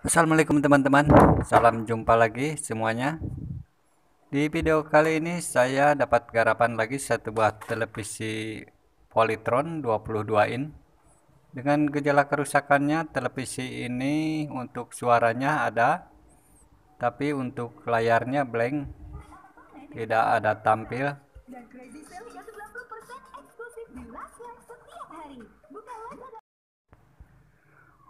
Assalamualaikum teman-teman Salam jumpa lagi semuanya Di video kali ini saya dapat garapan lagi satu buah televisi Polytron 22 in Dengan gejala kerusakannya televisi ini untuk suaranya ada Tapi untuk layarnya blank Tidak ada tampil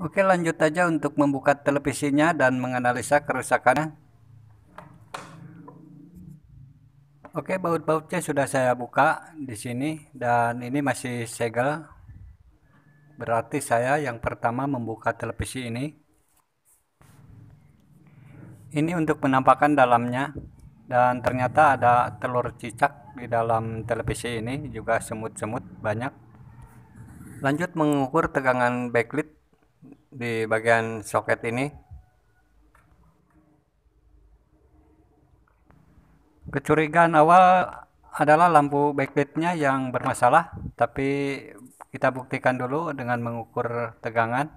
Oke lanjut aja untuk membuka televisinya dan menganalisa kerusakannya. Oke baut-bautnya sudah saya buka di sini dan ini masih segel. Berarti saya yang pertama membuka televisi ini. Ini untuk penampakan dalamnya dan ternyata ada telur cicak di dalam televisi ini juga semut-semut banyak. Lanjut mengukur tegangan backlit di bagian soket ini kecurigaan awal adalah lampu backlightnya yang bermasalah tapi kita buktikan dulu dengan mengukur tegangan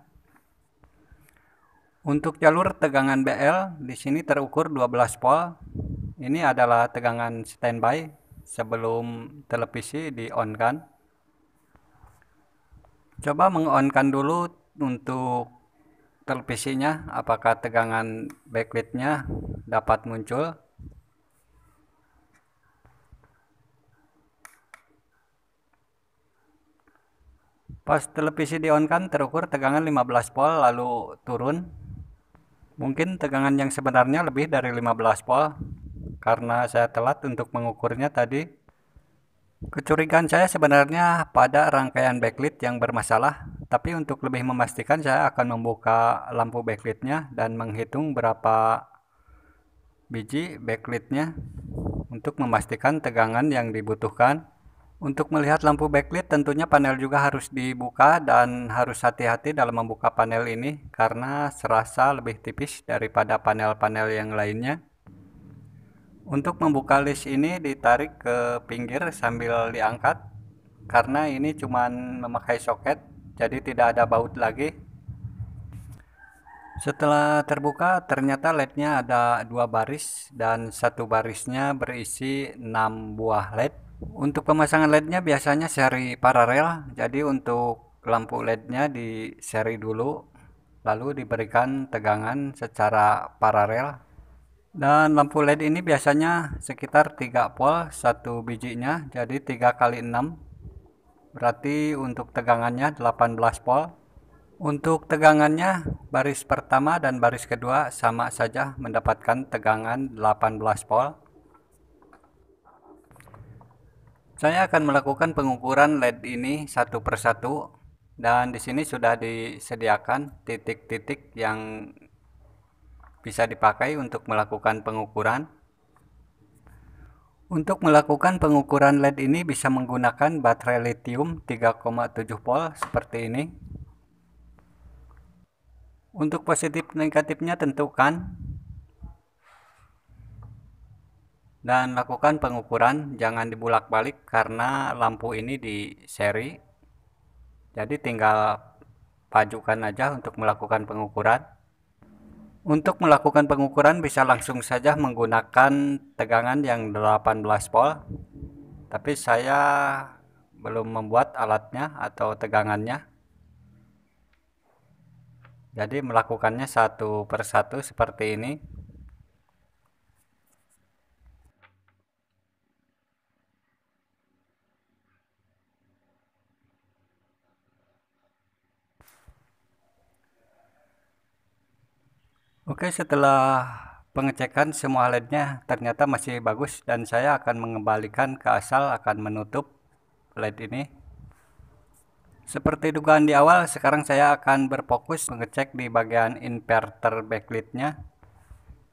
untuk jalur tegangan BL di sini terukur 12 volt ini adalah tegangan standby sebelum televisi di on kan coba mengonkan dulu untuk televisinya apakah tegangan backlightnya dapat muncul pas televisi di on kan terukur tegangan 15 volt lalu turun mungkin tegangan yang sebenarnya lebih dari 15 volt karena saya telat untuk mengukurnya tadi Kecurigaan saya sebenarnya pada rangkaian backlit yang bermasalah tapi untuk lebih memastikan saya akan membuka lampu backlightnya dan menghitung berapa biji backlightnya untuk memastikan tegangan yang dibutuhkan. Untuk melihat lampu backlit tentunya panel juga harus dibuka dan harus hati-hati dalam membuka panel ini karena serasa lebih tipis daripada panel-panel yang lainnya. Untuk membuka list ini ditarik ke pinggir sambil diangkat karena ini cuma memakai soket jadi tidak ada baut lagi setelah terbuka ternyata lednya ada dua baris dan satu barisnya berisi 6 buah led untuk pemasangan lednya biasanya seri paralel jadi untuk lampu lednya di seri dulu lalu diberikan tegangan secara paralel dan lampu led ini biasanya sekitar 3 volt satu bijinya jadi 3 kali 6 berarti untuk tegangannya 18 volt. Untuk tegangannya, baris pertama dan baris kedua sama saja mendapatkan tegangan 18 volt. Saya akan melakukan pengukuran LED ini satu persatu dan di sini sudah disediakan titik-titik yang bisa dipakai untuk melakukan pengukuran. Untuk melakukan pengukuran LED ini bisa menggunakan baterai lithium 3,7 volt seperti ini. Untuk positif negatifnya tentukan dan lakukan pengukuran, jangan dibulak-balik karena lampu ini di seri. Jadi tinggal pajukan aja untuk melakukan pengukuran. Untuk melakukan pengukuran bisa langsung saja menggunakan tegangan yang 18 volt. Tapi saya belum membuat alatnya atau tegangannya. Jadi melakukannya satu persatu seperti ini. Oke, setelah pengecekan semua lednya ternyata masih bagus dan saya akan mengembalikan ke asal akan menutup LED ini. Seperti dugaan di awal, sekarang saya akan berfokus mengecek di bagian inverter backlit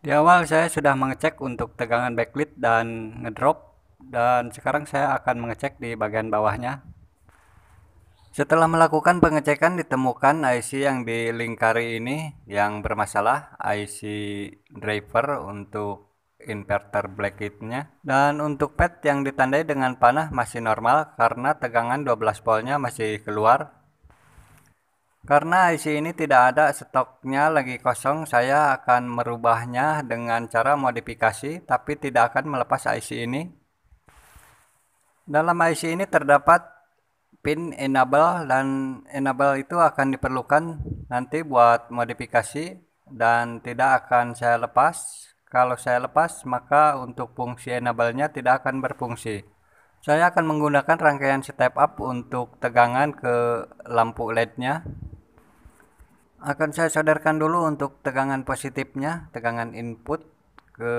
Di awal saya sudah mengecek untuk tegangan backlit dan ngedrop dan sekarang saya akan mengecek di bagian bawahnya setelah melakukan pengecekan ditemukan IC yang dilingkari ini yang bermasalah IC driver untuk inverter blackitnya dan untuk pad yang ditandai dengan panah masih normal karena tegangan 12 voltnya masih keluar karena IC ini tidak ada stoknya lagi kosong saya akan merubahnya dengan cara modifikasi tapi tidak akan melepas IC ini dalam IC ini terdapat pin enable dan enable itu akan diperlukan nanti buat modifikasi dan tidak akan saya lepas kalau saya lepas maka untuk fungsi enable nya tidak akan berfungsi saya akan menggunakan rangkaian step up untuk tegangan ke lampu led nya akan saya sadarkan dulu untuk tegangan positifnya tegangan input ke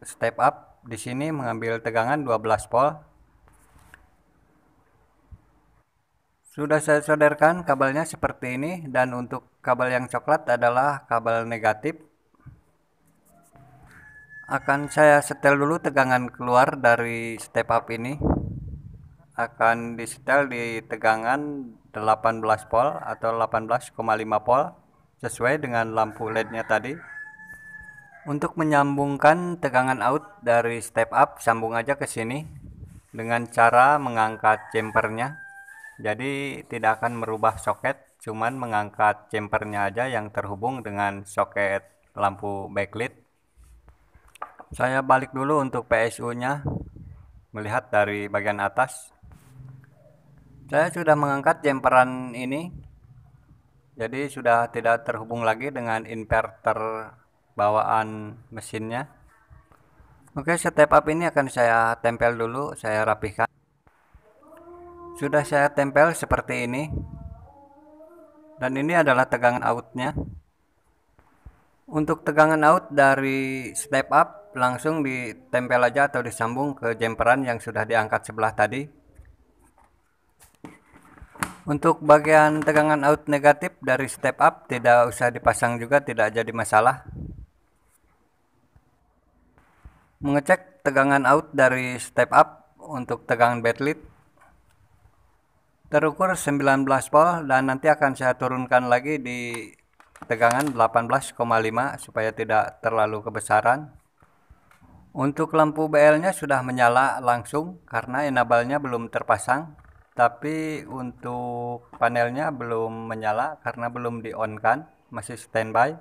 step up di sini mengambil tegangan 12 volt Sudah saya sodorkan kabelnya seperti ini dan untuk kabel yang coklat adalah kabel negatif. Akan saya setel dulu tegangan keluar dari step up ini. Akan disetel di tegangan 18 volt atau 18,5 volt sesuai dengan lampu LED-nya tadi. Untuk menyambungkan tegangan out dari step up, sambung aja ke sini dengan cara mengangkat chamber-nya jadi tidak akan merubah soket cuman mengangkat chambernya aja yang terhubung dengan soket lampu backlit saya balik dulu untuk PSU nya melihat dari bagian atas saya sudah mengangkat jemperan ini jadi sudah tidak terhubung lagi dengan inverter bawaan mesinnya oke step up ini akan saya tempel dulu saya rapihkan sudah saya tempel seperti ini. Dan ini adalah tegangan outnya. Untuk tegangan out dari step up langsung ditempel aja atau disambung ke jemperan yang sudah diangkat sebelah tadi. Untuk bagian tegangan out negatif dari step up tidak usah dipasang juga tidak jadi masalah. Mengecek tegangan out dari step up untuk tegangan bed backlit terukur 19 volt dan nanti akan saya turunkan lagi di tegangan 18,5 supaya tidak terlalu kebesaran untuk lampu BL nya sudah menyala langsung karena enable nya belum terpasang tapi untuk panelnya belum menyala karena belum di on kan masih standby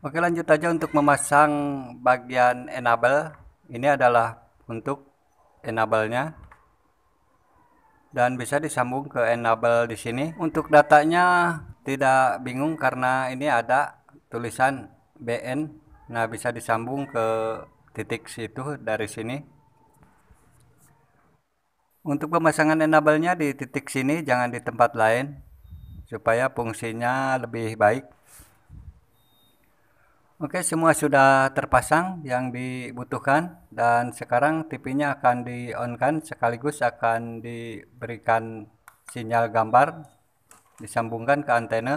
Oke lanjut aja untuk memasang bagian enable ini adalah untuk enable nya dan bisa disambung ke enable di sini. Untuk datanya tidak bingung karena ini ada tulisan BN. Nah, bisa disambung ke titik situ dari sini. Untuk pemasangan enable-nya di titik sini jangan di tempat lain supaya fungsinya lebih baik. Oke, semua sudah terpasang yang dibutuhkan dan sekarang TV-nya akan di-on-kan sekaligus akan diberikan sinyal gambar disambungkan ke antena.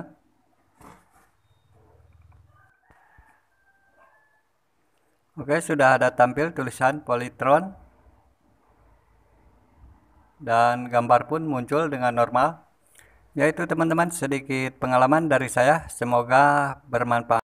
Oke, sudah ada tampil tulisan Polytron dan gambar pun muncul dengan normal. Yaitu teman-teman sedikit pengalaman dari saya, semoga bermanfaat.